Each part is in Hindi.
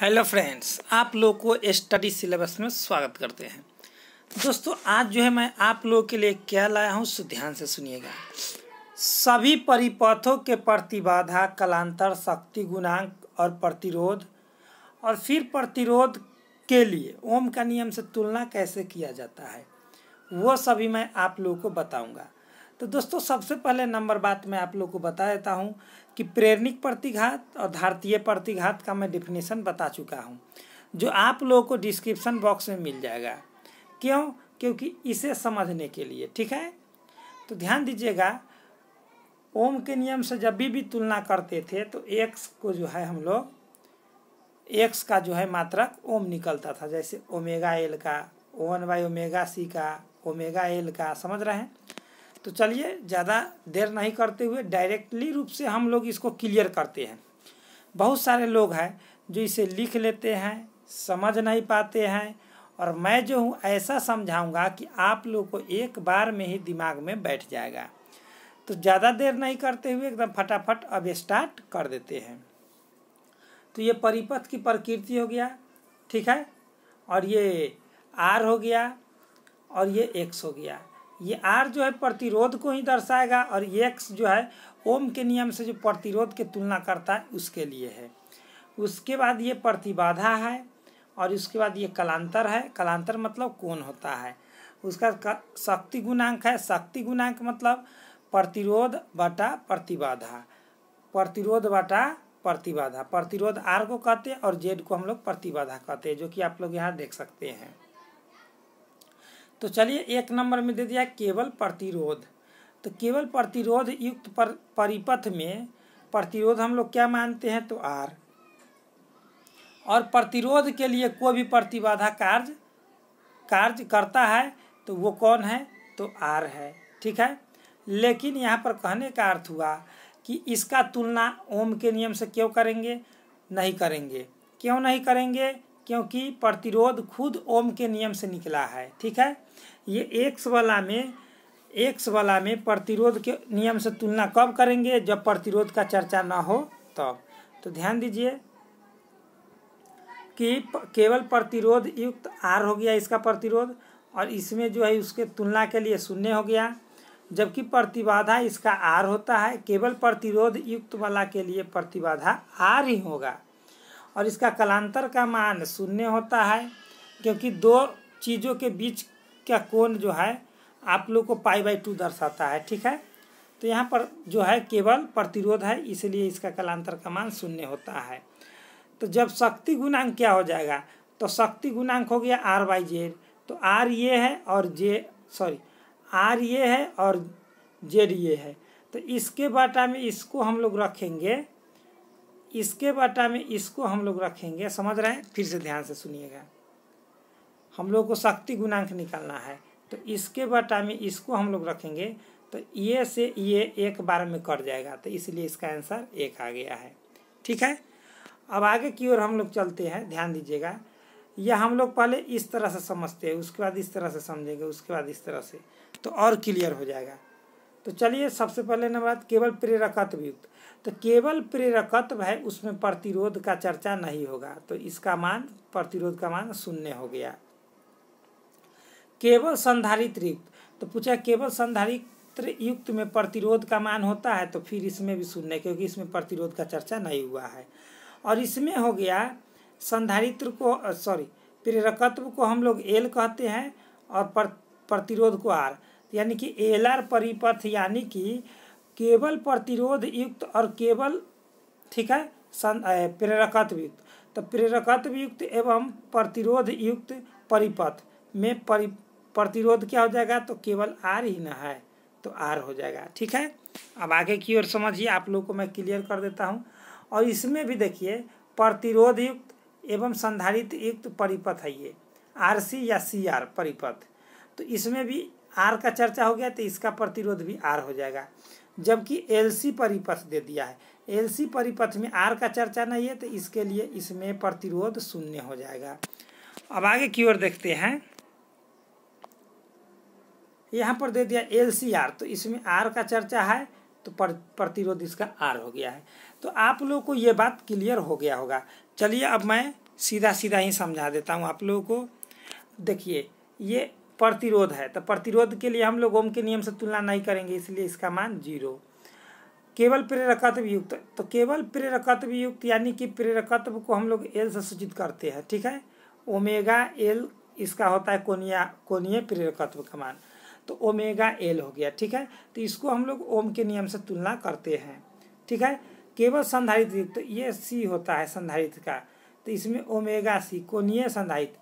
हेलो फ्रेंड्स आप लोग को स्टडी सिलेबस में स्वागत करते हैं दोस्तों आज जो है मैं आप लोगों के लिए क्या लाया हूँ ध्यान से सुनिएगा सभी परिपथों के प्रतिबाधा कलांतर शक्ति गुणांक और प्रतिरोध और फिर प्रतिरोध के लिए ओम का नियम से तुलना कैसे किया जाता है वो सभी मैं आप लोगों को बताऊंगा तो दोस्तों सबसे पहले नंबर बात मैं आप लोग को बता देता हूँ कि प्रेरणिक प्रतिघात और भारतीय प्रतिघात का मैं डिफिनेशन बता चुका हूँ जो आप लोगों को डिस्क्रिप्शन बॉक्स में मिल जाएगा क्यों क्योंकि इसे समझने के लिए ठीक है तो ध्यान दीजिएगा ओम के नियम से जब भी भी तुलना करते थे तो एक्स को जो है हम लोग एक्स का जो है मात्रक ओम निकलता था जैसे ओमेगा एल का वन बाई ओमेगा सी का ओमेगा एल का समझ रहे हैं तो चलिए ज़्यादा देर नहीं करते हुए डायरेक्टली रूप से हम लोग इसको क्लियर करते हैं बहुत सारे लोग हैं जो इसे लिख लेते हैं समझ नहीं पाते हैं और मैं जो हूँ ऐसा समझाऊंगा कि आप लोग को एक बार में ही दिमाग में बैठ जाएगा तो ज़्यादा देर नहीं करते हुए एकदम फटाफट अब स्टार्ट कर देते हैं तो ये परिपथ की प्रकृति हो गया ठीक है और ये आर हो गया और ये एक्स हो गया ये आर जो है प्रतिरोध को ही दर्शाएगा और ये एक्स जो है ओम के नियम से जो प्रतिरोध के तुलना करता है उसके लिए है उसके बाद ये प्रतिबाधा है और उसके बाद ये कलांतर है कलांतर मतलब कौन होता है उसका शक्ति गुणांक है शक्ति गुणांक मतलब प्रतिरोध बटा प्रतिबाधा प्रतिरोध बटा प्रतिबाधा प्रतिरोध आर को कहते हैं और जेड को हम लोग प्रतिबाधा कहते हैं जो कि आप लोग यहाँ देख सकते हैं तो चलिए एक नंबर में दे दिया केवल प्रतिरोध तो केवल प्रतिरोध युक्त पर, परिपथ में प्रतिरोध हम लोग क्या मानते हैं तो आर और प्रतिरोध के लिए कोई भी प्रतिबाधा कार्य कार्य करता है तो वो कौन है तो आर है ठीक है लेकिन यहाँ पर कहने का अर्थ हुआ कि इसका तुलना ओम के नियम से क्यों करेंगे नहीं करेंगे क्यों नहीं करेंगे क्योंकि प्रतिरोध खुद ओम के नियम से निकला है ठीक है ये एक्स वाला में एक्स वाला में प्रतिरोध के नियम से तुलना कब करेंगे जब प्रतिरोध का चर्चा ना हो तब तो, तो ध्यान दीजिए कि केवल प्रतिरोध युक्त आर हो गया इसका प्रतिरोध और इसमें जो है उसके तुलना के लिए शून्य हो गया जबकि प्रतिबाधा इसका आर होता है केवल प्रतिरोध युक्त वाला के लिए प्रतिबाधा आर ही होगा और इसका कलांतर का मान शून्य होता है क्योंकि दो चीज़ों के बीच का कोण जो है आप लोग को पाई बाई टू दर्शाता है ठीक है तो यहाँ पर जो है केवल प्रतिरोध है इसलिए इसका कलांतर का मान शून्य होता है तो जब शक्ति गुणांक क्या हो जाएगा तो शक्ति गुणांक हो गया आर बाई जेड तो आर ये है और जे सॉरी आर ये है और जेड ये है तो इसके बाटा में इसको हम लोग रखेंगे इसके बटा में इसको हम लोग रखेंगे समझ रहे हैं फिर से ध्यान से सुनिएगा हम लोग को शक्ति गुणांक निकालना है तो इसके बटा में इसको हम लोग रखेंगे तो ये से ये एक बार में कट जाएगा तो इसलिए इसका आंसर एक आ गया है ठीक है अब आगे की ओर हम लोग चलते हैं ध्यान दीजिएगा यह हम लोग पहले इस तरह से समझते हैं उसके बाद इस तरह से समझेंगे उसके बाद इस तरह से तो और क्लियर हो जाएगा तो चलिए सबसे पहले नंबर केवल प्रेरकत्व युक्त तो केवल प्रेरकत्व है उसमें प्रतिरोध का चर्चा नहीं होगा तो इसका मान प्रतिरोध का मान शून्य हो गया केवल संधारित्र युक्त तो पूछा केवल संधारित्र युक्त में प्रतिरोध का मान होता है तो फिर इसमें भी शून्य क्योंकि इसमें प्रतिरोध का चर्चा नहीं हुआ है और इसमें हो गया संधारित्र को सॉरी प्रेरकत्व को हम लोग एल कहते हैं और प्रतिरोध को आर यानी कि एलआर परिपथ यानी कि केवल प्रतिरोध युक्त और केवल ठीक है प्रेरकत्व युक्त तो प्रेरकत्व युक्त एवं प्रतिरोध युक्त परिपथ में परि प्रतिरोध क्या हो जाएगा तो केवल आर ही ना है तो आर हो जाएगा ठीक है अब आगे की ओर समझिए आप लोग को मैं क्लियर कर देता हूँ और इसमें भी देखिए प्रतिरोध युक्त एवं संधारित युक्त परिपथ है ये आर सी या सी आर परिपथ तो इसमें भी आर का चर्चा हो गया तो इसका प्रतिरोध भी आर हो जाएगा जबकि एलसी परिपथ दे दिया है एलसी परिपथ में आर का चर्चा नहीं है तो इसके लिए इसमें प्रतिरोध शून्य हो जाएगा अब आगे की ओर देखते हैं यहाँ पर दे दिया एल सी आर तो इसमें आर का चर्चा है तो पर, प्रतिरोध इसका आर हो गया है तो आप लोगों को ये बात क्लियर हो गया होगा चलिए अब मैं सीधा सीधा ही समझा देता हूँ आप लोगों को देखिए ये प्रतिरोध है तो प्रतिरोध के लिए हम लोग ओम के नियम से तुलना नहीं करेंगे इसलिए इसका मान जीरो केवल प्रेरकत्व युक्त तो केवल प्रेरकत्व युक्त यानी कि प्रेरकत्व को हम लोग एल से सूचित करते हैं ठीक है ओमेगा एल इसका होता है कोनिया कोनीय प्रेरकत्व का मान तो ओमेगा एल हो गया ठीक है तो इसको हम लोग ओम के नियम से तुलना करते हैं ठीक है केवल संधारित युक्त तो ये सी होता है संधारित का तो इसमें ओमेगा सी कोनीय संधारित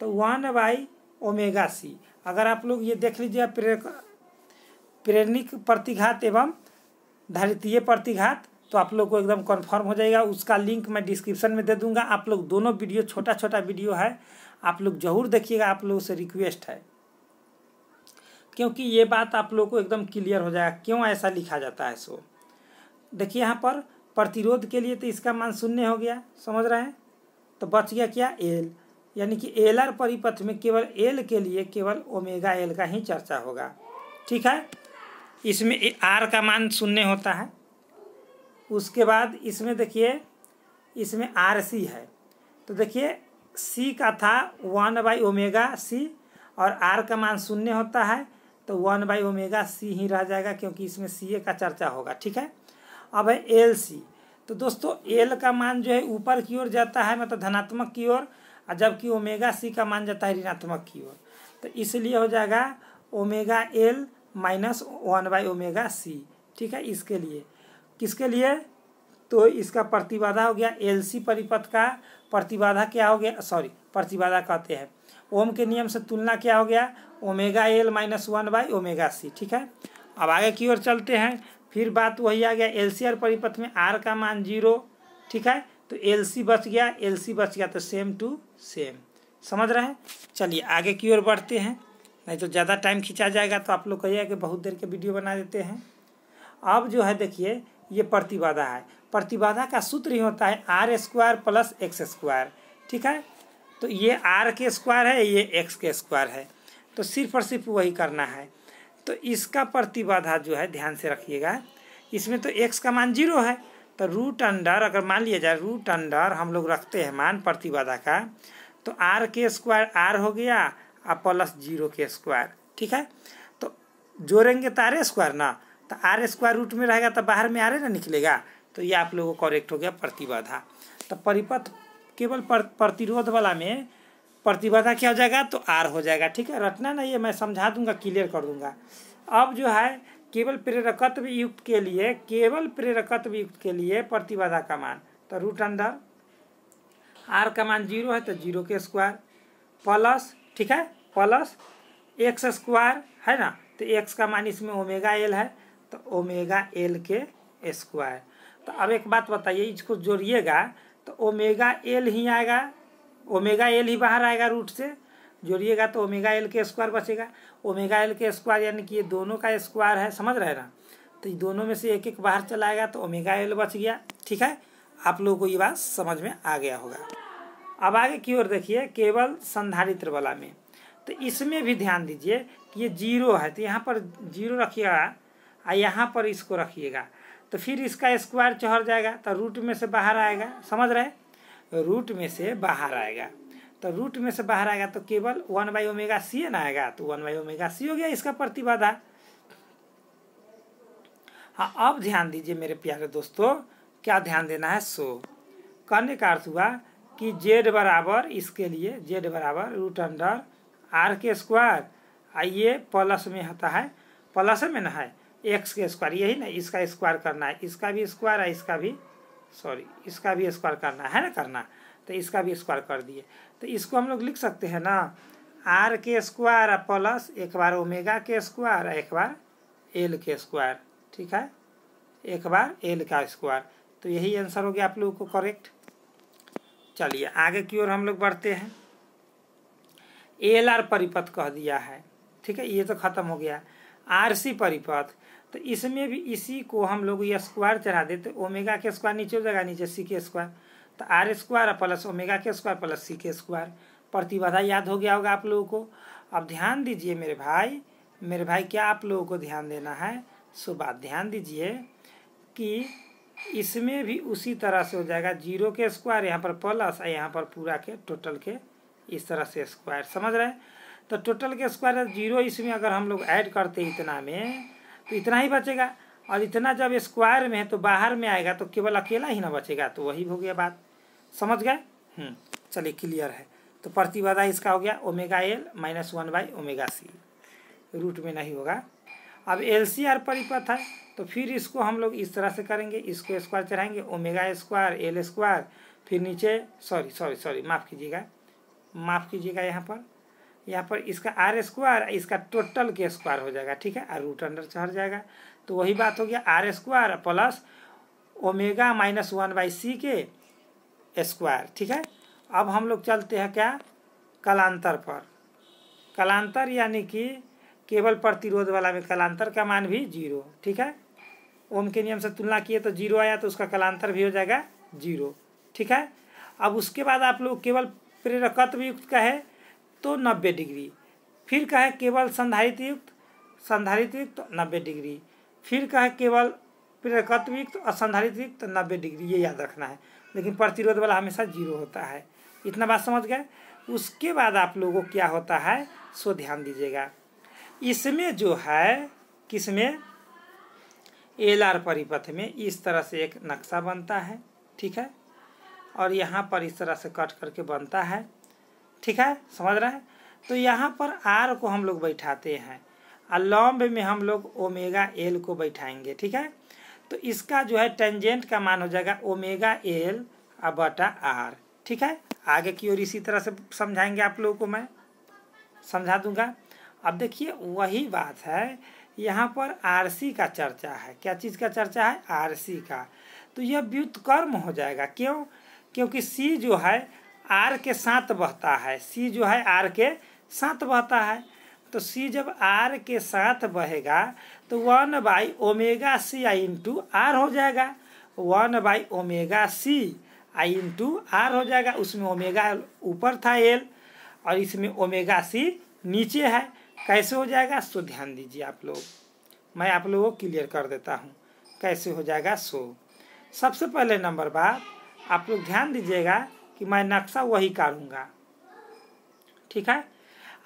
तो वन बाई ओमेगा सी अगर आप लोग ये देख लीजिए प्रेरक प्रेरणिक प्रतिघात एवं धारितीय प्रतिघात तो आप लोग को एकदम कन्फर्म हो जाएगा उसका लिंक मैं डिस्क्रिप्शन में दे दूंगा आप लोग दोनों वीडियो छोटा छोटा वीडियो है आप लोग जरूर देखिएगा आप लोगों से रिक्वेस्ट है क्योंकि ये बात आप लोग को एकदम क्लियर हो जाएगा क्यों ऐसा लिखा जाता है सो देखिए यहाँ पर प्रतिरोध के लिए तो इसका मान शून्य हो गया समझ रहे हैं तो बच गया क्या एल यानी कि एलर परिपथ में केवल एल के लिए केवल ओमेगा एल का ही चर्चा होगा ठीक है इसमें आर का मान शून्य होता है उसके बाद इसमें देखिए इसमें आर सी है तो देखिए सी का था वन बाई ओमेगा सी और आर का मान शून्य होता है तो वन बाई ओमेगा सी ही रह जाएगा क्योंकि इसमें सी ए का चर्चा होगा ठीक है अब है एल सी तो दोस्तों एल का मान जो है ऊपर की ओर जाता है मतलब धनात्मक की ओर और जबकि ओमेगा सी का मान जाता है ऋणात्मक की ओर तो इसलिए हो जाएगा omega L minus one by omega C ठीक है इसके लिए किसके लिए तो इसका प्रतिबाधा हो गया एल सी परिपथ का प्रतिबाधा क्या हो गया सॉरी प्रतिबाधा कहते हैं ओम के नियम से तुलना क्या हो गया omega L minus one by omega C ठीक है अब आगे की ओर चलते हैं फिर बात वही आ गया एल सी आर परिपथ में आर का मान जीरो ठीक है तो एल सी बच गया एल सी बच गया तो सेम टू सेम समझ रहे हैं चलिए आगे की ओर बढ़ते हैं नहीं तो ज़्यादा टाइम खींचा जाएगा तो आप लोग कहिएगा कि बहुत देर के वीडियो बना देते हैं अब जो है देखिए ये प्रतिबाधा है प्रतिबाधा का सूत्र ही होता है R square plus X square ठीक है तो ये आर के स्क्वायर है ये एक्स के स्क्वायर है तो सिर्फ और सिर्फ वही करना है तो इसका प्रतिबाधा जो है ध्यान से रखिएगा इसमें तो एक्स का मान जीरो है तो रूट अंडर अगर मान लिया जाए रूट अंडर हम लोग रखते हैं मान प्रतिबाधा का तो आर के स्क्वायर आर हो गया और प्लस जीरो के स्क्वायर ठीक है तो जोड़ेंगे तो आर स्क्वायर ना तो आर स्क्वायर रूट में रहेगा तो बाहर में आर ना निकलेगा तो ये आप लोगों को करेक्ट हो गया प्रतिबाधा तो परिपथ केवल पर, प्रतिरोध वाला में प्रतिबाधा क्या हो जाएगा तो आर हो जाएगा ठीक है रटना ना ये मैं समझा दूंगा क्लियर कर दूंगा अब जो है केवल प्रेरकत्व युक्त के लिए केवल प्रेरकत्व युक्त के लिए प्रतिबाधा का मान तो रूट अंडर आर का मान जीरो है तो जीरो के स्क्वायर प्लस ठीक है प्लस एक्स स्क्वायर है ना तो एक्स का मान इसमें ओमेगा एल है तो ओमेगा एल के स्क्वायर तो अब एक बात बताइए इसको जोड़िएगा तो ओमेगा एल ही आएगा ओमेगा एल ही बाहर आएगा रूट से जोड़िएगा तो ओमेगा एल के स्क्वायर बचेगा ओमेगा एल के स्क्वायर यानी कि ये दोनों का स्क्वायर है समझ रहे ना तो दोनों में से एक एक बाहर चलाएगा तो ओमेगा एल बच गया ठीक है आप लोगों को ये बात समझ में आ गया होगा अब आगे की ओर देखिए केवल संधारित्र वाला में तो इसमें भी ध्यान दीजिए कि ये जीरो है तो यहाँ पर जीरो रखिएगा और यहाँ पर इसको रखिएगा तो फिर इसका स्क्वायर चढ़ जाएगा तो रूट में से बाहर आएगा समझ रहे रूट में से बाहर आएगा तो रूट में से बाहर आएगा तो केवल वन बाई ओमेगा सी एन आएगा तो वन बाई ओमेगा सी हो गया इसका प्रतिबाधा हाँ अब ध्यान दीजिए मेरे प्यारे दोस्तों क्या ध्यान देना है सो कहने का अर्थ हुआ कि जेड बराबर इसके लिए जेड बराबर रूट अंडर आर के स्क्वायर आइए प्लस में होता है प्लस में ना है एक्स के स्क्वायर यही ना इसका स्क्वायर करना है इसका भी स्क्वायर है इसका भी सॉरी इसका भी स्क्वायर करना है ना करना तो इसका भी स्क्वायर कर दिए तो इसको हम लोग लिख सकते हैं ना आर के स्क्वायर प्लस एक बार ओमेगा के स्क्वायर एक बार एल के स्क्वायर ठीक है एक बार एल का स्क्वायर तो यही आंसर हो गया आप लोगों को करेक्ट चलिए आगे की ओर हम लोग बढ़ते हैं एल आर परिपथ कह दिया है ठीक है ये तो खत्म हो गया आर सी परिपथ तो इसमें भी इसी को हम लोग ये स्क्वायर चढ़ा देते ओमेगा के स्क्वायर नीचे हो जाएगा नीचे सी के स्क्वायर तो आर स्क्वायर प्लस ओमेगा के स्क्वायर प्लस सी के स्क्वायर प्रतिबाधा याद हो गया होगा आप लोगों को अब ध्यान दीजिए मेरे भाई मेरे भाई क्या आप लोगों को ध्यान देना है सो बात ध्यान दीजिए कि इसमें भी उसी तरह से हो जाएगा जीरो के स्क्वायर यहाँ पर प्लस और यहाँ पर पूरा के टोटल के इस तरह से स्क्वायर समझ रहे हैं तो टोटल के स्क्वायर जीरो इसमें अगर हम लोग ऐड करते हैं इतना में तो इतना ही बचेगा और इतना जब स्क्वायर में है तो बाहर में आएगा तो केवल अकेला ही ना बचेगा तो वही हो गया बात समझ गए हम्म। चलिए क्लियर है तो प्रतिबाधा इसका हो गया omega L minus one by omega C root में नहीं होगा अब एल सी आर परिपथ है तो फिर इसको हम लोग इस तरह से करेंगे इसको स्क्वायर चढ़ाएंगे ओमेगा स्क्वायर एल स्क्वायर फिर नीचे सॉरी सॉरी सॉरी माफ़ कीजिएगा माफ़ कीजिएगा यहाँ पर यहाँ पर इसका आर स्क्वायर इसका टोटल के स्क्वायर हो जाएगा ठीक है और रूट अंडर चढ़ जाएगा तो वही बात हो गया R square plus omega minus one by C के स्क्वायर ठीक है अब हम लोग चलते हैं क्या कलांतर पर कलांतर यानी कि केवल प्रतिरोध वाला में कलांतर का मान भी जीरो ठीक है ओम के नियम से तुलना किए तो जीरो आया तो उसका कलांतर भी हो जाएगा जीरो ठीक है अब उसके बाद आप लोग केवल प्रेरकत्व युक्त का है तो नब्बे डिग्री फिर कहे केवल संधारित युक्त संधारित युक्त नब्बे डिग्री फिर कहे केवल प्रेरकत्व युक्त और संधारित युक्त नब्बे डिग्री ये याद रखना है लेकिन प्रतिरोध वाला हमेशा जीरो होता है इतना बात समझ गए उसके बाद आप लोगों को क्या होता है सो ध्यान दीजिएगा इसमें जो है किसमें एल आर परिपथ में इस तरह से एक नक्शा बनता है ठीक है और यहाँ पर इस तरह से कट करके बनता है ठीक है समझ रहे हैं तो यहाँ पर आर को हम लोग बैठाते हैं और लॉम्ब में हम लोग ओमेगा एल को बैठाएंगे ठीक है तो इसका जो है टेंजेंट का मान हो जाएगा ओमेगा एल अबटा आर ठीक है आगे की ओर इसी तरह से समझाएंगे आप लोगों को मैं समझा दूंगा अब देखिए वही बात है यहाँ पर आरसी का चर्चा है क्या चीज़ का चर्चा है आरसी का तो यह व्युतकर्म हो जाएगा क्यों क्योंकि सी जो है आर के साथ बहता है सी जो है आर के साथ बहता है तो सी जब आर के साथ बहेगा तो one by omega C I into R हो जाएगा one by omega C I into R हो जाएगा उसमें ओमेगा ऊपर था एल और इसमें ओमेगा सी नीचे है कैसे हो जाएगा सो ध्यान दीजिए आप लोग मैं आप लोगों को क्लियर कर देता हूँ कैसे हो जाएगा सो सबसे पहले नंबर बाद आप लोग ध्यान दीजिएगा कि मैं नक्शा वही काटूँगा ठीक है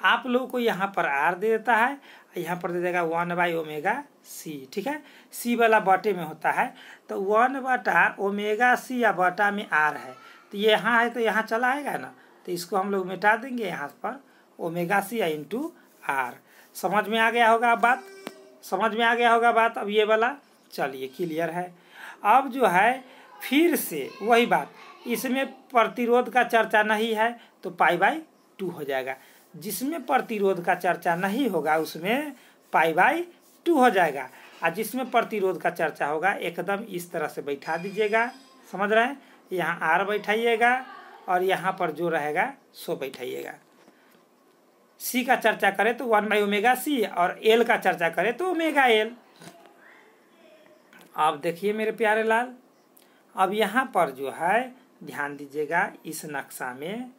आप लोग को यहाँ पर आर दे देता है यहाँ पर दे देगा वन बाई ओमेगा सी ठीक है सी वाला बटे में होता है तो वन बटा ओमेगा सी या बटा में आर है तो ये यहाँ है तो यहाँ चला आएगा ना तो इसको हम लोग मिटा देंगे यहाँ पर ओमेगा सी या इंटू आर समझ में आ गया होगा अब बात समझ में आ गया होगा बात अब ये वाला चलिए क्लियर है अब जो है फिर से वही बात इसमें प्रतिरोध का चर्चा नहीं है तो पाई बाई टू हो जाएगा जिसमें प्रतिरोध का चर्चा नहीं होगा उसमें पाई बाई टू हो जाएगा और जिसमें प्रतिरोध का चर्चा होगा एकदम इस तरह से बैठा दीजिएगा समझ रहे हैं यहाँ आर बैठाइएगा और यहाँ पर जो रहेगा सो बैठाइएगा सी का चर्चा करें तो वन बाई ओमेगा सी और एल का चर्चा करें तो ओमेगा एल अब देखिए मेरे प्यारे लाल अब यहाँ पर जो है ध्यान दीजिएगा इस नक्शा में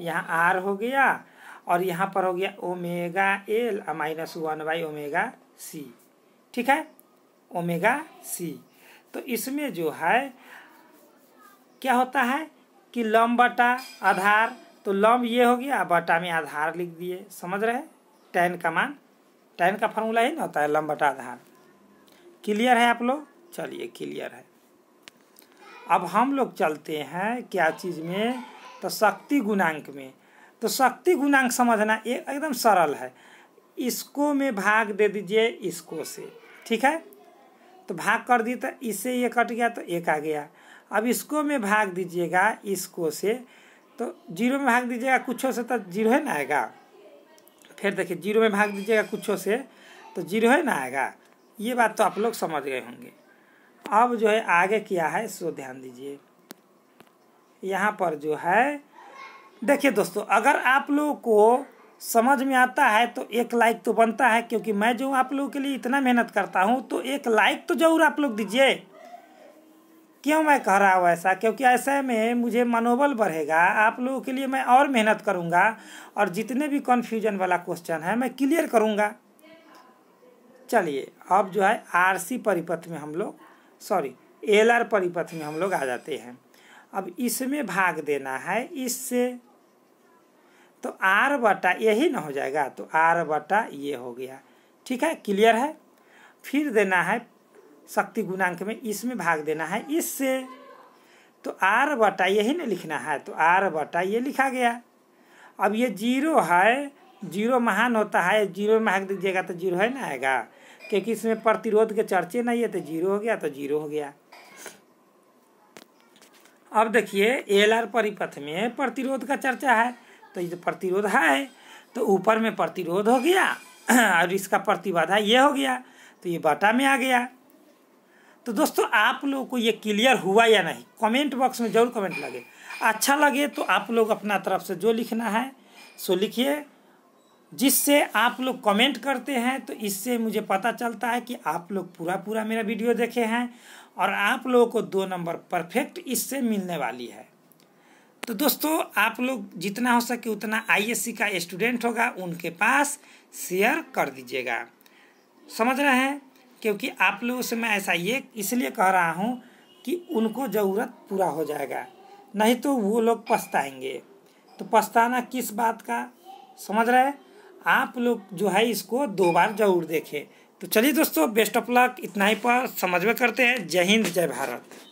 यहाँ आर हो गया और यहाँ पर हो गया ओमेगा एल और minus one by omega C ठीक है ओमेगा सी तो इसमें जो है क्या होता है कि लम बटा आधार तो लम्ब ये हो गया बटा में आधार लिख दिए समझ रहे टेन का मान टेन का फॉर्मूला ही ना होता है लम बटा आधार क्लियर है आप लोग चलिए क्लियर है अब हम लोग चलते हैं क्या चीज़ में तो शक्ति गुणांक में तो शक्ति गुणांक समझना ये एकदम सरल है इसको में भाग दे दीजिए इसको से ठीक है तो भाग कर दी तो इसे ये कट गया तो एक आ गया अब इसको में भाग दीजिएगा इसको से तो जीरो में भाग दीजिएगा कुछ से तो जीरो ही ना आएगा फिर देखिए जीरो में भाग दीजिएगा कुछ से तो जीरो ही ना आएगा ये बात तो आप लोग समझ गए होंगे अब जो है आगे क्या है सो ध्यान दीजिए यहाँ पर जो है देखिए दोस्तों अगर आप लोगों को समझ में आता है तो एक लाइक तो बनता है क्योंकि मैं जो आप लोगों के लिए इतना मेहनत करता हूँ तो एक लाइक तो जरूर आप लोग दीजिए क्यों मैं कह रहा हूँ ऐसा क्योंकि ऐसे में मुझे मनोबल बढ़ेगा आप लोगों के लिए मैं और मेहनत करूँगा और जितने भी कन्फ्यूजन वाला क्वेश्चन है मैं क्लियर करूँगा चलिए अब जो है आर परिपथ में हम लोग सॉरी एल परिपथ में हम लोग आ जाते हैं अब इसमें भाग देना है इससे तो आर बटा यही ना हो जाएगा तो आर बटा ये हो गया ठीक है क्लियर है फिर देना है शक्ति गुणांक में इसमें भाग देना है इससे तो आर बटा यही ना लिखना है तो आर बटा ये लिखा गया अब ये जीरो है जीरो महान होता है जीरो में भाग दीजिएगा तो जीरो है ना आएगा क्योंकि इसमें प्रतिरोध के चर्चे नहीं है तो जीरो हो गया तो जीरो हो गया अब देखिए एल आर परिपथ में प्रतिरोध का चर्चा है तो ये प्रतिरोध है तो ऊपर में प्रतिरोध हो गया और इसका प्रतिबाधा ये हो गया तो ये बाटा में आ गया तो दोस्तों आप लोग को ये क्लियर हुआ या नहीं कमेंट बॉक्स में जरूर कमेंट लगे अच्छा लगे तो आप लोग अपना तरफ से जो लिखना है सो लिखिए जिससे आप लोग कमेंट करते हैं तो इससे मुझे पता चलता है कि आप लोग पूरा पूरा मेरा वीडियो देखे हैं और आप लोगों को दो नंबर परफेक्ट इससे मिलने वाली है तो दोस्तों आप लोग जितना हो सके उतना आईएससी का स्टूडेंट होगा उनके पास शेयर कर दीजिएगा समझ रहे हैं क्योंकि आप लोगों से मैं ऐसा ये इसलिए कह रहा हूँ कि उनको ज़रूरत पूरा हो जाएगा नहीं तो वो लोग पछताएंगे तो पछताना किस बात का समझ रहे हैं आप लोग जो है इसको दो बार ज़रूर देखें तो चलिए दोस्तों बेस्ट ऑफ लक इतना ही पर समझ में करते हैं जय हिंद जय भारत